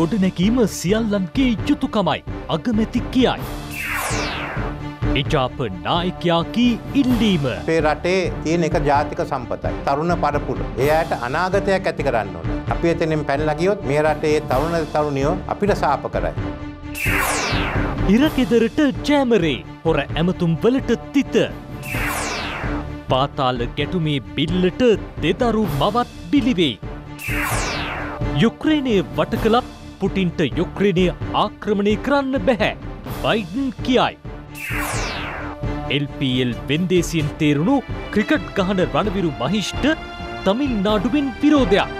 ගොඩනැකීම සියල්ලන්ගේ යුතුකමයි අගමැති කියයි. නිජාප නායකයාකී ඉල්ලීම. පේ රටේ තියෙන එක ජාතික සම්පතයි. තරුණ පරපුර. එයායට අනාගතයක් ඇති කරන්න ඕන. අපි එතනින් පැනලා ගියොත් මේ රටේ තරුණ තරුණියෝ අපිට සාප කරයි. ඉරකෙදරට ජෑමරේ හොර ඇමතුම් වලට තිත. පාතාල ගැටුමේ බිල්ලට දෙදරු මවත් බිලිවේ. යුක්‍රේණය වට කළත් පුටින්ට යුක්්‍රණය ආක්‍රමණය කරන්න බැහැ. බයිඩන් කියයි. LPL වෙන්දේසියෙන් තේරුණු ක්‍රිකට් ගහන රණවිරු මහිෂ්ට තමිල් නාඩුවෙන් විරෝධයක්.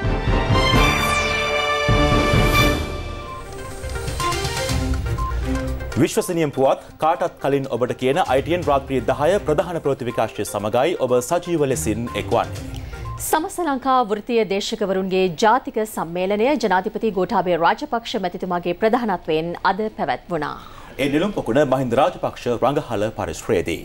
විශ්වසනියම් පුවත් කාටත් කලින් ඔබට කියන අයිටයන් රාත්‍රිය දහය ප්‍රධාන ප්‍රතිවිකාශය සමඟයි ඔබ සජීව ලෙසින් එක්වන්නේ. සමස ලංකා වෘතිය දේශකවරුන්ගේ ජාතික සම්මේලනය ජනාතිපති ගෝටාබේ රාජපක්ෂ මැතිතුමාගේ ප්‍රධානත්වයෙන් අද පැවැත් වුණා. එනිලුම් පොකුණ මහින්ද රාජපක්ෂ රඟහල පරිශ්‍රයේදී.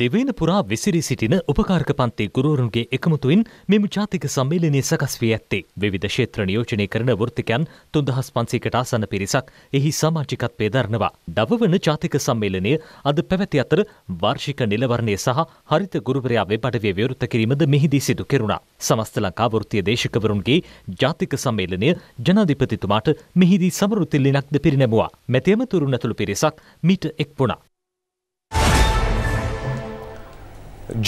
දෙවේන පුරා විසිරී සිටින උපකාරක පන්ති ගුරුවරුන්ගේ එකමුතුවෙන් මෙම ජාතික සම්මේලනය සකස් වී ඇත්තේ. විවිධ ක්ෂේත්‍ර නියෝජනය කරන වෘත්තිකයන් තුන්දහස් පන්සීකට ආසන්න පිරිසක් එහි සමාජිකත්වය දරනවා. දවවන ජාතික සම්මේලනය අද පැවැති අතර වාර්ෂික නිලවරණය සහ හරිත ගුරුවරයා වෙබඩවිය විවෘත කිරීමද මෙහිදී සිදු කෙරුණා. සමස්ත ලංකා වෘත්තීය දේශකවරුන්ගේ ජාතික සම්මේලනය ජනාධිපතිතුමාට මෙහිදී සමරුතිල්ලිනක්ද පිරිනැමුවා. මැතියම තුරුණතුළු පිරිසක් මීට එක්පුණා.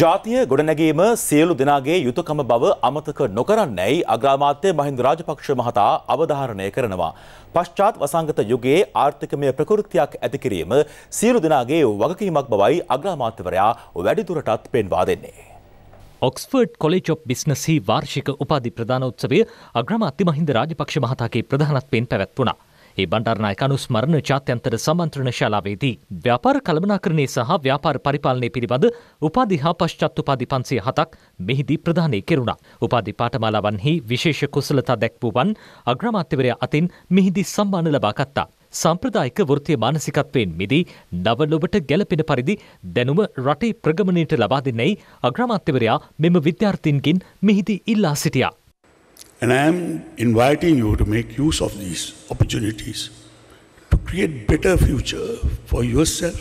ජාතිය ගොඩනැගීම සියලු දෙනාගේ යුතුකම බව අමතක නොකරන්නැයි අග්‍රාමාත්‍ය මහින්ද රාජපක්ෂ මහතා අවධාරණය කරනවා. පශ්චාත් වසංගත යුගයේ ආර්ථිකමය ප්‍රකෘතියක් ඇතිකිරීම සියලු දෙනාගේ වගකීමක් බවයි අග්‍රාමාත්‍යවරයා වැඩිදුරටත් පෙන්වා දෙන්නේ. ඔක්ස්ෆර්ඩ් කොලෙජ් ඔප් බිස්නසි වාර්ෂික උපාධි ප්‍රධානෝත්සවය අග්‍රමාත්‍ය මහින්ද රාජපක්ෂ මහතාගේ ප්‍රධානත්වයෙන් පැවැත්වුණා. ඒ බණ්ඩාරනායක අනුස්මරණ ජාත්‍යන්තර සමන්ත්‍රණ ශාලාවේදී ව්‍යාපාර කළමනාකරණය සහ ව්‍යාපාර පරිපාලනය පිළිබඳ උපාධි හා පශ්චත් උපාධි පන්සිය හතක් මෙහිදී ප්‍රධානය කෙරුණා. උපාධි පාඨමාලාවන්හි විශේෂ කුසලතා දැක්වූවන් අග්‍රමාත්‍යවරයා අතින් මෙහිදී සම්මාන ලබා ගත්තා. සම්ප්‍රදායික වෘතිය මානසිකත්වයෙන් මිදී නවලොබට ගැලපෙන පරිදි දැනුම රටේ ප්‍රගමණයට ලබා දෙන්නයි අග්‍රමාත්‍යවරයා මෙම විද්‍යාර්ථීන්ගෙන් මෙහිදී ඉල්ලා සිටියා. And I am inviting you to make use of these opportunities to create better future for yourself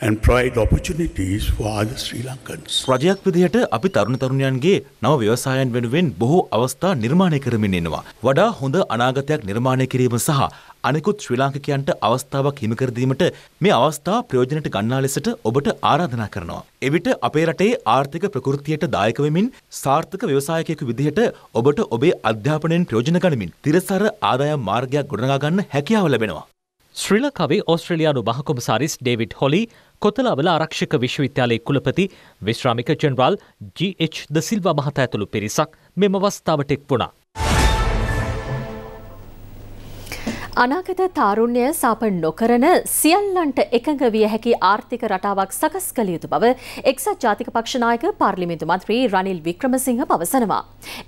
and provide opportunities for other Sri Lankans. රජයක් විදිහට අපි තරුණ තරුණයන්ගේ නව ව්‍යවසායන් වෙනුවෙන් බොහෝ අවස්ථා නිර්මාණය කරමින් එනවා. වඩා හොඳ අනාගතයක් නිර්මාණය කිරීම සහ අනෙකුත් ශ්‍රී ලාංකිකයන්ට අවස්ථාවක් හිමි කර දීමට මේ අවස්ථාව ප්‍රයෝජනට ගන්නා ලෙසට ඔබට ආරාධනා කරනවා. එවිට අපේ රටේ ආර්ථික ප්‍රകൃතියට දායක වෙමින් සාර්ථක ව්‍යවසායකයෙකු විදිහට ඔබට ඔබේ අධ්‍යාපනයෙන් ප්‍රයෝජන ගනිමින් තිරසර ආදායම් මාර්ගයක් ගොඩනගා ගන්න හැකියාව ලැබෙනවා. ශ්‍රී ලංකාවේ ඕස්ට්‍රේලියානු මහකොමසාරිස් ඩේවිඩ් හොලි කොතලාවල ආරක්ෂක විශ්වවිද්‍යාලයේ කුලපති විශ්‍රාමික ජනරාල් ජී.එච්. ද සිල්වා මහතා ඇතුළු පිරිසක් මෙම අවස්ථාවට එක් වුණා. අනාගත තාරුණ්‍යය සාප නොකරන සියල්ලන්ට එකඟ විය හැකි ආර්ථික රටාවක් සකස් කළ යුතු බව එක්සත් ජාතික පක්ෂනායක පාර්ලිමින්තු මන්ත්‍රී රනිල් වික්‍රමසිංහ පවසනවා.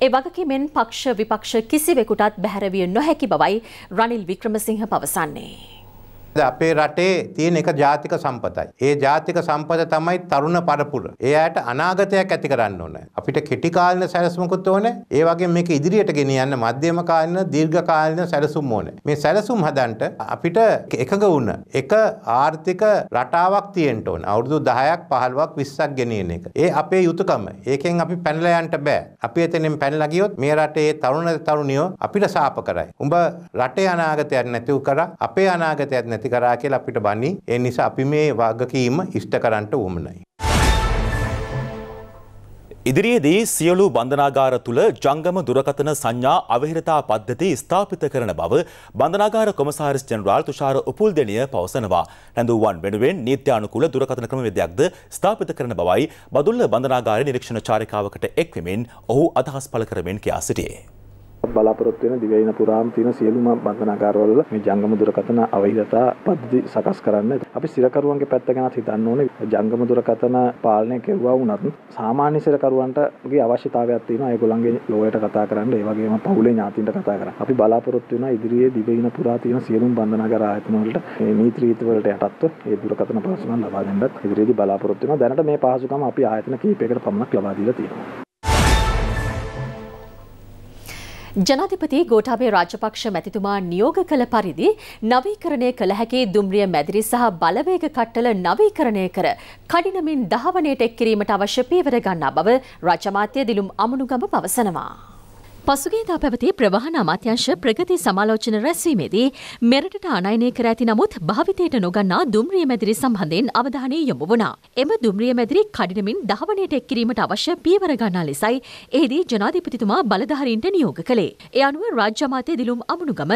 ඒ වගකීමෙන් පක්ෂ විපක්ෂ කිසිවෙකුටත් බැහැරවිය නොහැකි බවයි රනිල් වික්‍රමසිංහ පවසන්නේ. අපේ රටේ තියෙන එක ජාතික සම්පතයි. ඒ ජාතික සම්පත තමයි තරුණ පරපුර. ඒ අයට අනාගතයක් ඇති කරන්න ඕන. අපිට කෙටි කාලින සැලසුමකුත් ඕනේ. ඒ වගේම මේක ඉදිරියට ගෙනියන්න මධ්‍යම කාලින දීර්ඝ කාලින සැලසුම් ඕනේ. මේ සැලසුම් හදන්න අපිට එකග වුණ එක ආර්ථික රටාවක් තියෙන්න ඕන. අවුරුදු 10ක් 15ක් 20ක් ගෙනියන එක. ඒ අපේ යුතුයකම. ඒකෙන් අපි පැනලා යන්න බෑ. අපි එතනින් පැනලා ගියොත් මේ රටේ තරුණ තරුණියෝ අපිට සාප කරයි. උඹ රටේ අනාගතයක් නැතිව කරා අපේ අනාගතයක් නැති නැති කරා කියලා අපිට බනි. ඒ නිසා අපි මේ වගකීම ඉෂ්ට කරන්නට උවමනයි. ඉදිරියේදී සියලු බන්ධනාගාර තුළ ජංගම දුරකථන සංඥා අවහිරතා පද්ධති ස්ථාපිත කරන බව බන්ධනාගාර කොමසාරිස් ජනරාල් තුෂාර උපුල්දෙනිය පවසනවා. නැඳුවන් වෙනුවෙන් නීත්‍යානුකූල දුරකථන ක්‍රමවේදයක්ද ස්ථාපිත කරන බවයි බදුල්ල බන්ධනාගාරයේ නිරීක්ෂණ චාරිකාවකට එක්වෙමින් ඔහු අදහස් පළ කරමින් කියා සිටියේ. බලාපොරොත්තු වෙන දිවයින පුරාම තියෙන සියලුම බන්ධනාගාරවල මේ ජංගම දුරකථන අවහිරතා පද්ධති සකස් කරන්න. අපි සිරකරුවන්ගේ පැත්ත ගැනත් හිතන්න ඕනේ. ජංගම දුරකථන පාලනය කෙරුවා වුණත් සාමාන්‍ය සිරකරුවන්ටගේ අවශ්‍යතාවයක් තියෙනවා ඒගොල්ලන්ගේ ලෝයට කතා කරන්න, ඒ වගේම පවුලේ ඥාතින්ට කතා කරන්න. අපි බලාපොරොත්තු වෙනවා ඉදිරියේ දිවයින පුරා තියෙන සියලුම බන්ධනාගාර ආයතන වලට මේ නීති රීති වලට යටත්ව ඒ දුරකථන පාසුකම් ලබා දෙන්නත් ඉදිරියේදී බලාපොරොත්තු වෙනවා. දැනට මේ පහසුකම් අපි ආයතන කිහිපයකට පමණක් ලබා දීලා තියෙනවා. ජනාධිපති ගෝඨාභය රාජපක්ෂ මැතිතුමා නියෝග කළ පරිදි නවීකරණය කළ හැකි දුම්රිය මැදිරි සහ බලවේග කට්ටල නවීකරණය කර කඩිනමින් දහවනයට එක් කිරීමට අවශ්‍ය පියවර ගන්නා බව රාජ්‍ය අමාත්‍ය දිලුම් අමනුගම පවසනවා. පසුගේදා පැවති ප්‍රවාහන අමාත්‍යංශ ප්‍රගති සමාලෝචන රැස්වීමේදී මෙරටට අනයනය කර ඇති නමුත් භාවිතයට නොගන්නා දුම්රිය මැදිරි සම්බන්ධයෙන් අවධානය යොමු වුණා. එම දුම්රිය මැදිරි කඩිනමින් දහවනයට එක් කිරීමට අවශ්‍ය පියවර ගන්නා ලෙසයි එහිදී ජනාධිපතිතුමා බලධාරීන්ට නියෝග කළේ. ඒ අනුව රාජ්‍ය අමාත්‍ය දිලුම් අමුණුගම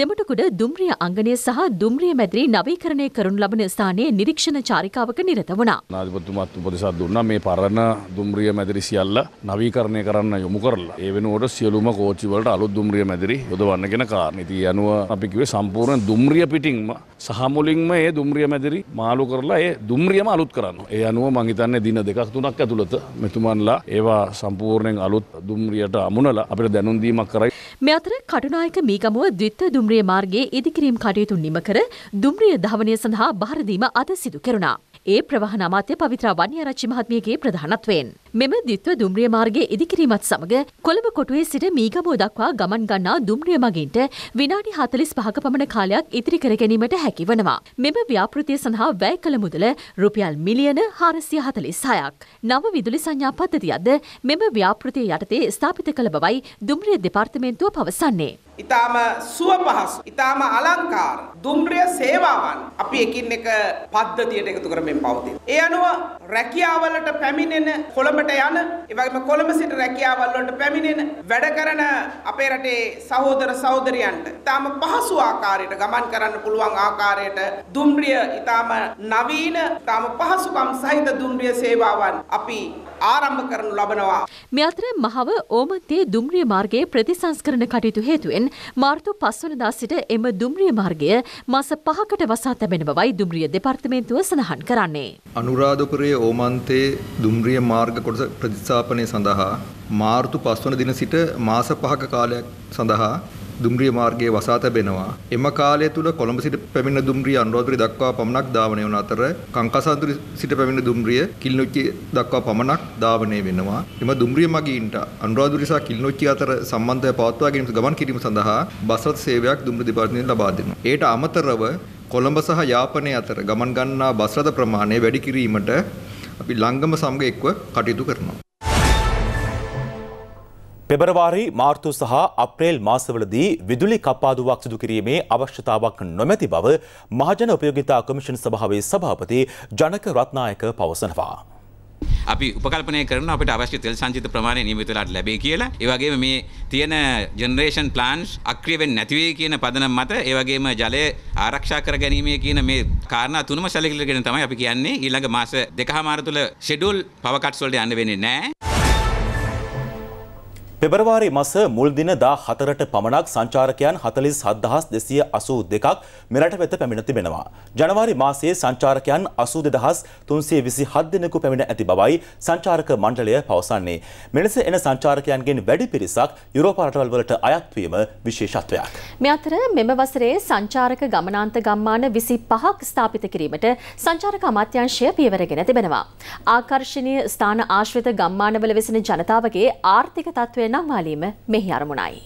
දෙමටකුඩ දුම්රිය අංගණය සහ දුම්රිය මැදිරි නවීකරණය කරනු ලබන ස්ථානයේ නිරීක්ෂණ චාරිකාවක නිරත වුණා. ජනාධිපතිතුමාත් උපදෙසක් දුන්නා මේ පරණ දුම්රිය මැදිරි සියල්ල නවීකරණය කරන්න යොමු කරලා ඒ වෙනුවට වියලුම කෝච්චිවලට අලුත් දුම්රිය මැදිරි යොදවන්න ගෙන කාරණති අනුව අපිකිවේ සම්පූර්ණ දුම්රිය පිටින්ම සහමුලින්ම ඒ දුම්රිය මැදිරි මාලු කරලා ඒ දුම්රියම අලුත් කරන්න. ඒ අනුව මංහිතන්නේ දින දෙකක් තුනක් ඇතුළත මෙතුමන්ලා ඒවා සම්පූර්ණයෙන් අලුත් දුම්රියට අමුණලා අපිට දැනුන්දීමක් කරයි. මෙ අතර කටුනායක මීගමුව ද්විත්ව දුම්රිය මාර්ගයේ ඉදිකිරීම් කටයුතු නිම කර දුම්රිය ධවනය සඳහා භාරදීම අද සිදු කෙරුණා. ඒ ප්‍රවාහන අමාත්‍ය පවිත්‍රා වන්‍ය රච්චි මහත්මියගේ ප්‍රධානත්වයෙන්. මෙම දිත්ව දුම්රිය මාර්ගයේ ඉදිකිරීමත් සමඟ කොළඹ කොටුවේ සිට මීගමුව දක්වා ගමන් ගන්නා දුම්රිය මගින්ට විනාඩි 45ක පමණ කාලයක් ඉතිරි කර ගැනීමට හැකි වෙනවා. මෙම ව්‍යාපෘතිය සඳහා වැය කළ මුදල රුපියල් මිලියන 446ක්. නව විදුලි සංඥා පද්ධතියක්ද මෙම ව්‍යාපෘතිය යටතේ ස්ථාපිත කළ බවයි දුම්රිය දෙපාර්තමේන්තුව පවසන්නේ. ඉතාම සුවපහසු, ඉතාම අලංකාර දුම්රිය සේවාවන් අපි එකින් එක පද්ධතියට එකතු කරමින් පවතින. ඒ අනුව රැකියාවලට පැමිණෙන කොළඹ කොළඹට යන එවගේම කොළඹ සිට රැකියාවල් වලට පැමිණෙන වැඩ කරන අපේ රටේ සහෝදර සහෝදරියන්ට ඊටාම පහසු ආකාරයට ගමන් කරන්න පුළුවන් ආකාරයට දුම්රිය ඊටාම නවීන ඊටාම පහසුකම් සහිත දුම්රිය සේවාවන් අපි ආරම්භ කරනු ලබනවා. මේ අතර මහව ඕමන්තේ දුම්රිය මාර්ගයේ ප්‍රතිසංස්කරණ කටයුතු හේතුවෙන් මාර්තු 5 වෙනිදා සිට එම දුම්රිය මාර්ගය මාස 5කට වසා තැබෙන බවයි දුම්රිය දෙපාර්තමේන්තුව සඳහන් කරන්නේ. අනුරාධපුරයේ ඕමන්තේ දුම්රිය මාර්ග කොටස ප්‍රතිස්ථාපනය සඳහා මාර්තු 5 වන දින සිට මාස 5ක කාලයක් සඳහා දුම්රිය මාර්ගයේ වසා තැබෙනවා. එම කාලය තුල කොළඹ සිට පැමිණෙන දුම්රිය අනුරාධපුර දක්වා පමණක් ධාවනය වන අතර කංකසන්තුර සිට පැමිණෙන දුම්රිය කිලිනොච්චි දක්වා පමණක් ධාවනය වෙනවා. එම දුම්රිය මගීන්ට අනුරාධපුර සහ කිලිනොච්චි අතර සම්බන්ධය පවත්වා ගැනීම ගමන් කිරීම සඳහා බස් රථ සේවයක් දුම්රිය දෙපාර්තමේන්තුවෙන් ලබා දෙනවා. ඒට අමතරව කොළඹ සහ යාපනය අතර ගමන් ගන්නා බස් රථ ප්‍රමාණය වැඩි කිරීමට අපි ලංගම සමග එක්ව කටයුතු කරනවා. පෙබරවාරි මාර්තු සහ අප්‍රේල් මාසවලදී විදුලි කපාදුවක් සිදු කිරීමේ අවශ්‍යතාවක් නොමැති බව මහජන උපයෝගිතා කොමිෂන් සභාවේ සභාපති ජනක රත්නායක පවසනවා. අපි උපකල්පනය කරන අපට අවශ්‍ය තෙල් සංචිත ප්‍රමාණය නියමිත වෙලාට ලැබේ කියලා. ඒ වගේම මේ තියෙන ජෙනරේෂන් ප්ලෑන්ස් අක්‍රිය වෙන්නේ නැති වෙයි කියන පදනම මත ඒ වගේම ජලය ආරක්ෂා කර ගැනීමේ කියන මේ කාරණා තුනම සැලකිලිගෙන තමයි අපි කියන්නේ ඊළඟ මාස දෙකහමාර තුල ෂෙඩියුල් පවකට්ස් වලට යන්න වෙන්නේ නැහැ. පෙබරවාරි මස මුල්දින දා හතරට පමණක් සංචාරකයන් හතලිස් හද්දහස් දෙසිය අසූ දෙකක් මෙරට වෙත පැමිණ තිබෙනවා. ජනවාරි මාසයේ සංචාරකයන් අසූ දෙදහස් තුන්සේ විසි හද්දෙනෙකු පැමිණ ඇති බවයි සංචාරක මණ්ඩලය පවසන්නේ. මෙලෙස එන සංචාරකයන්ගෙන් වැඩි පිරිසක් යුරෝපාරටවල් වලට අයත්වීම විශේෂත්වයක්. මෙ අතර මෙම වසරේ සංචාරක ගමනාන්ත ගම්මාන විසි පහක් ස්ථාපිත කිරීමට සංචාරක අමාත්‍යංශය පියවරගෙන තිබෙනවා. ආකර්ශණීය ස්ථාන ආශ්‍රිත ගම්මානවල වෙසෙන ජනතාවගේ ආර්ථික තත්ත්වය නම්මාලීම මෙහි අරමුණයි.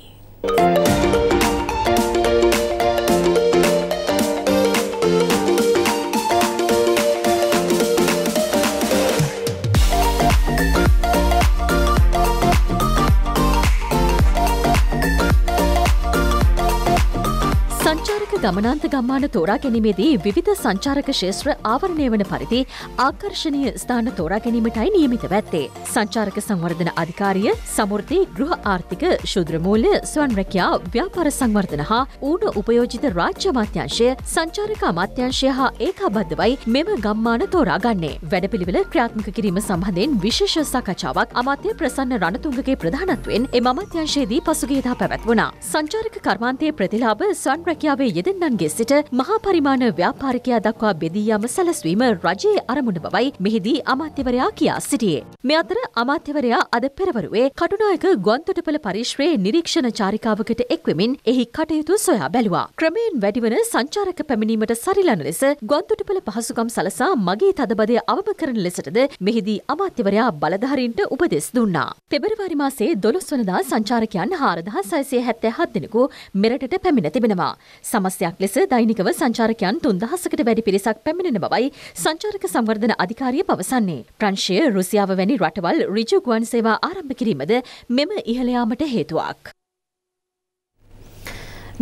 ගමනාන්ත ගම්මාන තෝරා ගැනීමේදී විවිධ සංචාරක ශේෂත්‍ර ආවරණය වන පරිදි ආකර්ශණය ස්ථාන තෝරා ගැනීමටයි නියමිත වැත්තේ. සංචාරක සංවර්ධන අධිකාරිය සමෘති ගෘහ ආර්ථික ශුද්‍රමූල්‍ය ස්වන්රැකයා ව්‍යාපාර සංවර්ධන හා ඌඩ උපයෝජිත රාජ්‍ය මාත්‍යංශය සංචාරක අමාත්‍යංශය හා ඒකාබද්ධවයි මෙම ගම්මාන තෝරා ගන්නේ. වැඩපිළිවෙල ක්‍රියාත්මක කිරීම සම්බන්ධයෙන් විශේෂ සාකච්ඡාවක් අමාත්‍ය ප්‍රසන්න රණතුංගගේ ප්‍රධානත්වෙන් එම අමාත්‍යංශයේදී පසුගියදා පැවැත්වුණා. සංචාරක කර්මාන්තයේ ප්‍රතිලාභ ස්වන්රැකියාවේ යෙද දෙන්නන්ගේ සිට මහා පරිමාණ ව්‍යාපාරිකයා දක්වා බෙදී යාම සැලැස්වීම රජයේ අරමුණ බවයි මෙහිදී අමාත්‍යවරයා කියා සිටියේ. මේ අතර අමාත්‍යවරයා අද පෙරවරුවේ කටුනායක ගොන්තොටපළ පරිශ්‍රයේ නිරීක්ෂණ චාරිකාවකට එක්වෙමින් එහි කටයුතු සොයා බැලුවා. ක්‍රමයෙන් වැඩිවන සංචාරක පැමිණීමට සරිලන ලෙස ගොන්තොටපළ පහසුකම් සලසා මගේ තදබදය අවම කරන ලෙසටද මෙහිදී අමාත්‍යවරයා බලධාරීන්ට උපදෙස් දුන්නා. පෙබරවාරි මාසේ දොළොස්වනදා සංචාරකයන් හාරදහ සයිසය හැත්තෑ හත් දෙනෙකු මෙරටට පැමිණ තිබෙනවා. සමස්ත ලක්ෂයක් ලෙස දෛනිකව සංචාරකයන් තුන්දහසකට වැඩි පිරිසක් පැමිණෙන බවයි සංචාරක සංවර්ධන අධිකාරිය පවසන්නේ. ප්‍රංශය රුසියාව වැනි රටවල් ඍජු ගුවන් සේවා ආරම්භ කිරීමද මෙම ඉහළ යාමට හේතුවක්.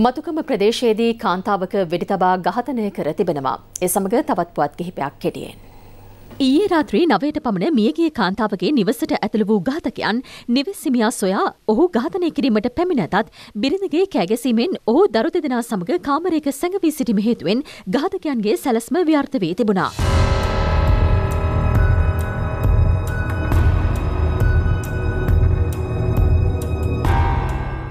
මතුකම ප්‍රදේශයේදී කාන්තාවක වෙඩි තබා ඝාතනය කර තිබෙනවා. ඒ සමග තවත් පුවත් කිහිපයක් කෙටියෙන්. ඊයේ රාත්‍රී නවයට පමණ මියගිය කාන්තාවගේ නිවසට ඇතුළු වූ ඝාතකයන් නිවෙස්සිමියා සොයා ඔහු ඝාතනය කිරීමට පැමිණතත් බිරිඳගේ කෑගැසීමෙන් ඔහු දරු දෙදෙනා සමග කාමරයක සැඟවී සිටිම හේතුවෙන් ඝාතකයන්ගේ සැලස්ම ව්‍යර්ථ වී තිබුණා.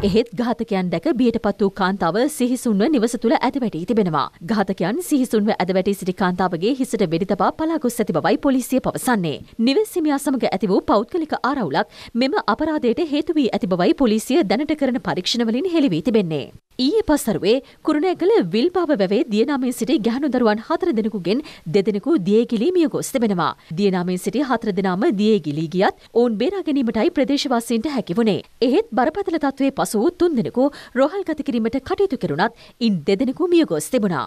එහෙත් ඝාතකයන් දැක බියට පත් වූ කාන්තාව සිහිසුන්ව නිවස තුළ ඇද වැටී තිබෙනවා. ඝාතකයන් සිහිසුන්ව ඇද වැටී සිටි කාන්තාවගේ හිසට වෙඩි තබා පලා ගොස් ඇති බවයි පොලිසිය පවසන්නේ. නිවෙස් හිමියා සමග ඇති වූ පෞද්ගලික ආරවුලක් මෙම අපරාධයට හේතු වී ඇති බවයි පොලිසිය දැනට කරන පරීක්ෂණවලින් හෙළි වී තිබෙන්නේ. ඊයේ පසරුවේ කුරුණෑගල විල්පාව වැවේ දියනාමේ සිටි ගැහණු දරුවන් හතර දෙනෙකුගෙන් දෙදෙනෙකු දියේ ගිලී මිය ගොස් තිබෙනවා. දියනාමේ සිටි හතර දෙනාම දියේ ගිලී ගියත් ඔවුන් බේරා ගැනීමටයි ප්‍රදේශවාසීන්ට හැකි වුණේ. එහෙත් බරපතල තත්ත්වයේ පසු පසු තුන්දෙනෙකු රෝහල්ගත කිරීමට කටයුතු කෙරුණත් ඉන් දෙදෙනෙකු මියගොස් තිබුණා.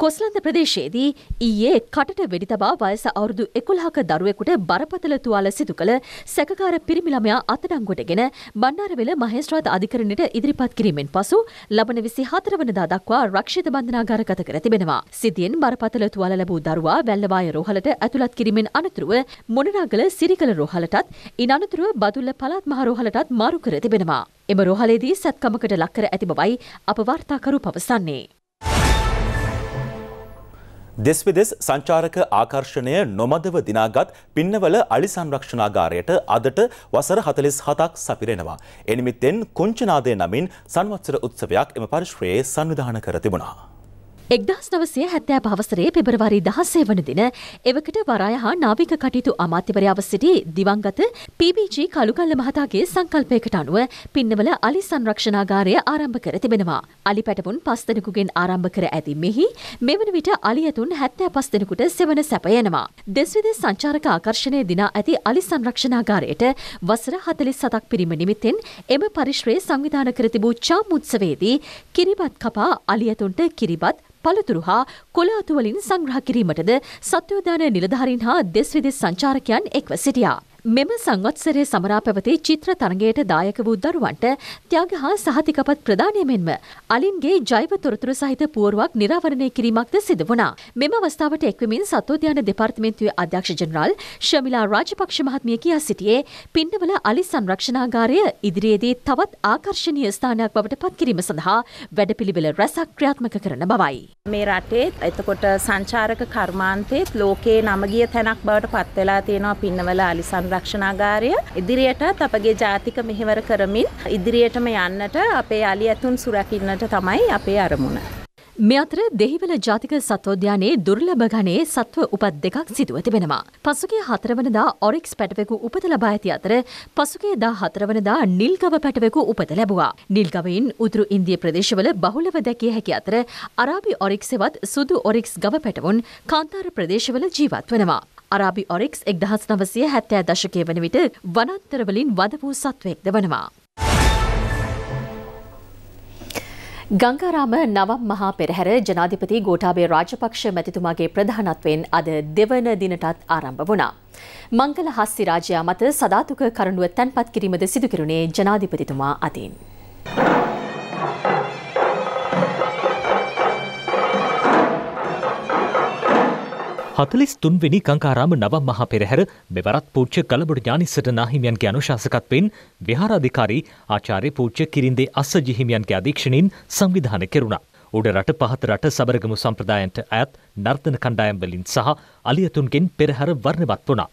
කොස්ලන්ද ප්‍රදේශයේදී ඊයේ කටට වෙඩි තබා වයස අවුරුදු 11ක දරුවෙකුට බරපතල තුවාල සිදු කළ සැකකාර පිරිමි ළමයා අත්අඩංගුවටගෙන බණ්ඩාරවෙල මහේස්ත්‍රාත් අධිකරණයට ඉදිරිපත් කිරීමෙන් පසු ලබන 24 වනදා දක්වා රක්ෂිත බන්ධනාගාරගත කර තිබෙනවා. සිතියෙන් බරපතල තුවාල ලැබූ දරුවා වැල්ලවාය රෝහලට ඇතුළත් කිරීමෙන් අනතුරුව මොණරාගල සිරිකල රෝහලටත් ඉන් අනතුරුව බදුල්ල පළාත් මහ රෝහලටත් මාරු කර තිබෙනවා. එම රෝහලේදී සත්කමකට ලක් කර ඇති බවයි අප වාර්තාකරු පවසන්නේ. දෙස් විදෙස් සංචාරක ආකර්ෂණය නොමදව දිනාගත් පින්නවල අලි සංරක්ෂණාගාරයට අදට වසර 47ක් සපිරෙනවා. එනිමිත්තෙන් කුංචනාදය නමින් සංවත්සර උත්සවයක් එම පරිශ්‍රයේ සංවිධාන කර තිබුණා. එක්දස් නවසය හැත්තෑ පවසරේ පෙබරවරි දහස්සේ වන දින එවකට වරාය හා නාවික කටයුතු අමාත්‍යවරයාව සිටි දිවංගත PBG කළුගල්ල මහතාගේ සංකල්පයකට අනුව පින්නවල අලි සංරක්ෂණාගාරය ආරම්භ කර තිබෙනවා. අලි පැටවුන් පස්තනකුගෙන් ආරම්භ කර ඇති මෙහි මෙවන විට අලි ඇතුන් හැත්තෑ පස්තනකුට සෙවන සැපයනවා. දෙස්විදේ සංචාරක ආකර්ෂණය දිනා ඇති අලි සංරක්ෂණාගාරයට වසර හතලිස් සතක් පිරිම නිමිත්තෙන් එම පරිශ්‍රයේ සංවිධාන කර තිබූ චාමුත්සවේදී කිරිබත් කපා අලි ඇතුන්ට කිරිබත් පළතුරු හා කොළ අතුවලින් සංග්‍රහ කිරීමටද සත්වෝදාන නිලධාරීන් හා දෙස් විදෙස් සංචාරකයන් එක්ව සිටියා. මෙම සංවත්සරය සමරා පැවති චිත්‍ර තරගයට දායක වූ දරුවන්ට ත්‍යාග හා සහතිකපත් ප්‍රදානය මෙන්ම අලින්ගේ ජෛව තොරතුරු සහිත පුවරුවක් නිරාවරණය කිරීමක්ද සිදු වුණා. මෙම අවස්ථාවට එක්වමින් සත්වෝද්‍යාන දෙපාර්තමේන්තුවේ අධ්‍යක්ෂ ජනරාල් ශමිලා රාජපක්ෂ මහත්මිය කියා සිටියේ පින්නවල අලි සංරක්ෂණාගාරය ඉදිරියේදී තවත් ආකර්ශනීය ස්ථානයක් බවට පත්කිරීම සඳහා වැඩපිළිවෙල රැසක් ක්‍රියාත්මක කරන බවයි. මේ රටේ එතකොට සංචාරක කර්මාන්තයේත් ලෝකයේ නමගිය තැනක් බවට පත්වෙලා තියෙනවා පින්නවල අලි සංරක්ෂණ සංරක්ෂණාගාරය ඉදිරියටත් අපගේ ජාතික මෙහෙවර කරමින් ඉදිරියටම යන්නට අපේ අලි ඇතුන් සුරැකින්නට තමයි අපේ අරමුණ. මේ අතර දෙහිවල ජාතික සත්වෝද්‍යානයේ දුර්ලභ ගණයේ සත්ව උපත් දෙකක් සිදුව තිබෙනවා. පසුගිය හතරවනදා ඔරික්ස් පැටවෙකු උපත ලබා ඇති අතර පසුගිය දා හතරවනදා නිල්ගව පැටවෙකු උපත ලැබුවා. නිල්ගවයින් උතුරු ඉන්දිය ප්‍රදේශවල බහුලව දැකිය හැකි අතර අරාබි ඔරික්සෙවත් සුදු ඔරික්ස් ගව පැටවුන් කාන්තාර ප්‍රදේශවල ජීවත් වනවා. අරාබි ඔරික්ස් එක්දහස් නවසය හැත්තෑ දශකය වන විට වනත්තරවලින් වද වූ සත්වයෙක්ද වනවා. ගංගාරාම නවම් මහා පෙරහැර ජනාධිපති ගෝඨාභය රාජපක්ෂ මැතිතුමාගේ ප්‍රධානත්වයෙන් අද දෙවන දිනටත් ආරම්භ වුණා. මංගල හස්සි රාජයා මත සදාතුක කරණුව තැන්පත් කිරීමද සිදු කෙරුණේ ජනාධිපතිතුමා අතින්. හතලිස් තුන්වෙනි කංකාරාම නව මහා පෙරහැර මෙවරත් පූච්ච කලබට ඥානිස්සට නාහිමියන්ගේ අනුශාසකත්වයෙන් විහාරාධිකාරී ආචාර්ය පූච්ච කිරින්දේ අස්සජි හිමියන්ගේ අධීක්ෂණයෙන් සංවිධානය කෙරුණා. උඩ රට පහත රට සබරගමු සම්ප්‍රදායන්ට අයත් නර්තන කණ්ඩායම් වලින් සහ අලියතුන්ගෙන් පෙරහැර වර්ණවත් වුණා.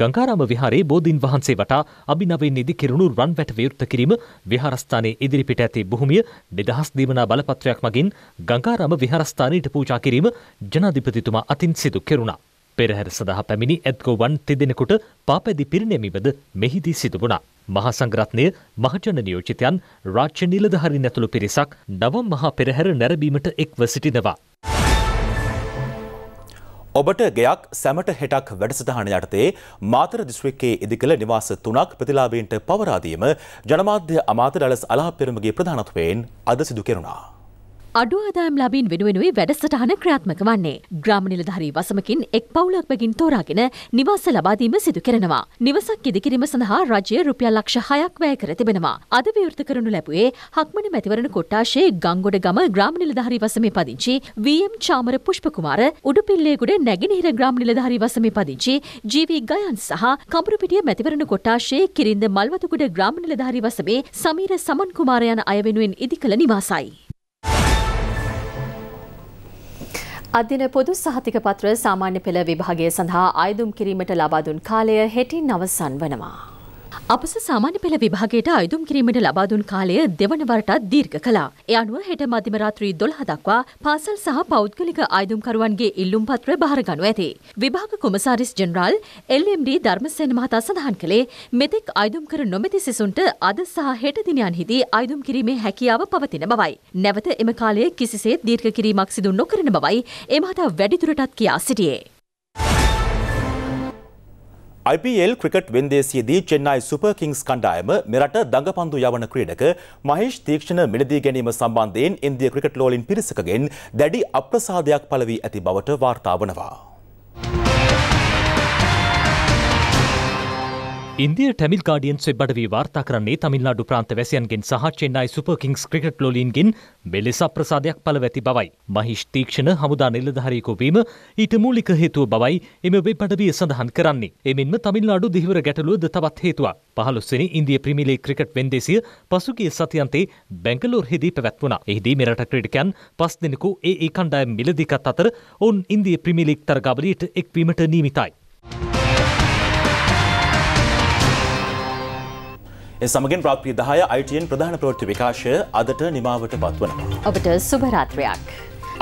ගංගාරාම විහාරේ බෝධීන් වහන්සේ වටා අභිනවයේදී කිරුණු රන් වැට විවෘත කිරීම විහාරස්ථානයේ ඉදිරිපිට ඇති භූමිය දෙදහස් දීමනා බලපත්‍රයක් මගින් ගංගාරාම විහාරස්ථානයට පූජා කිරීම ජනාධිපතිතුමා අතින් සිදු කෙරුණා. පෙරහැර සඳහා පැමිණි ඇත්ගොවන් තිදෙනෙකුට පාපැදි පිරිනැමීමද මෙහිදී සිදු වුණා. මහා සංග්‍රත්නය මහජන නියෝජිතයන් රාජ්‍ය නිලධහරින් ඇතුළු පිරිසක් නවම් මහා පෙරහැර නැරබීමට එක්ව සිටිනවා. ඔබට ගෙයක් සැමට හෙටක් වැඩසටහන යටතේ මාතර දිස්ත්‍රික්කයේ ඉදිකළ නිවාස තුනක් ප්‍රතිලාභීන්ට පවරාදීම ජනමාධ්‍ය අමාත්‍ය ඩලස් අලහප්පෙරමගේ ප්‍රධානත්වයෙන් අද සිදු කෙරුණා. අඩු ආදායම් ලබීන් වෙනුවෙනුයි වැඩසටහන ක්‍රියාත්මක වන්නේ. ග්‍රාම නිලධාරී වසමකින් එක් පවුලක් බැගින් තෝරාගෙන නිවාස ලබා දීම සිදු කරනවා. නිවසක් ඉදිකිරීම සඳහා රජය රුපියල් ලක්ෂ 6ක් වැය කර තිබෙනවා. අද විවෘත කරනු ලැබුවේ හක්මන මැතිවරණ කොට්ටාශයේ ගංගොඩ ගම ග්‍රාම නිලධාරී වසමේ පදිංචි වී.එම්. චාමර පුෂ්පකුමාර, උඩුපිල්ලේගොඩ නැගිනහිර ග්‍රාම නිලධාරී වසමේ පදිංචි ජී.වී. ගයන් සහ කඹුරුපිටිය මැතිවරණ කොට්ටාශයේ කිරින්ද මල්වතුගොඩ ග්‍රාම නිලධාරී වසමේ සමීර සමන් කුමාර යන අය වෙනුවෙන් ඉදිකළ නිවාසයි. අධ්‍යන පොදු සහතික පත්‍ර සාමාන්‍ය පෙළ විභාගය සඳහා අයදුම් කිරීමට ලබා දුන් කාලය හෙටින් අවසන් වනවා. අපස සාමාන්‍ය පෙළ විභාගයට අයුතුම් කිරීමට ලබා දුන් කාලය දෙවන වරටත් දීර්ඝ කළා. ඒ අනුව හෙට මධ්‍යම රාත්‍රී 12 දක්වා පාසල් සහ පෞද්ගලික අයදුම්කරුවන්ගේ ඉල්ලුම් පත්‍ර බාර ගනු ඇති. විභාග කොමසාරිස් ජෙනරාල් එල්.එම්.ඩී. ධර්මසේන මහතා සඳහන් කළේ මෙතෙක් අයදුම් කර නොමැති සිසුන්ට අද සහ හෙට දිනයන්හිදී අයදුම් කිරීමේ හැකියාව පවතින බවයි. නැවත එම කාලය කිසිසේ දීර්ඝ කිරීමක් සිදු නොකරන බවයි ඒ මහතා වැඩිදුරටත් කියා සිටියේ. IPL ක්‍රිකට් වෙන්දේසියේදී චෙන්නයි සුපර් කිංස් කණ්ඩායම මෙරට දඟපන්දු යවන ක්‍රීඩක මහේෂ් තීක්ෂණ මිලදී ගැනීම සම්බන්ධයෙන් ඉන්දිය ක්‍රිකට් ලෝලින් පිරිසකගෙන් දැඩි අප්‍රසාදයක් පළවී ඇති බවට වාර්තා වනවා. ඉන්දිය ටැමිල් ගාඩියන්සේ බඩවී වාර්තා කරන්නේ තමිල්නාඩු ප්‍රාන්ත වැසියන්ගෙන් සහ චෙන්නයි සුපර්කින්ස් ක්‍රිකට් ලෝලීන්ගෙන් මෙලෙස අප්‍රසාදයක් පළ ඇති බවයි. මහිෂ් තීක්ෂණ හමුදා නිලධාරීකෝ වීම ඊට මූලික හේතුව බවයි එම වෙබ් අඩවිය සඳහන් කරන්නේ. එමෙන්ම තමිල්නාඩු දිහිවර ගැටලුවද තවත් හේතුවක්. පහලොස්සෙන ඉන්දිය ප්‍රමිලේ ක්‍රිකට් වෙන්දේසිය පසුගේ සතියන්තේ බැංගලෝර් හෙදී පැවැත්වුණ එහිදී මෙරට ක්‍රඩකයන් පස් දෙනෙකු ඒ ඒ කණ්ඩායම් මිලදිකත් අතර ඔවන් ඉන්දිය ප්‍රමිලික් තරගාවලට එක්වීමට නීමිතයි. සමගින් ප්‍රාප්‍රිය දහය අයිටයෙන් ප්‍රධාන ප්‍රෝට්ටි විකාශය අදට නිමාවට පත්වනවා. ඔබට සුභරාත්‍රයක්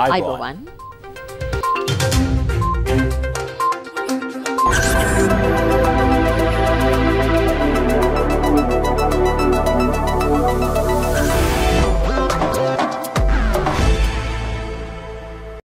අයිබෝවන්.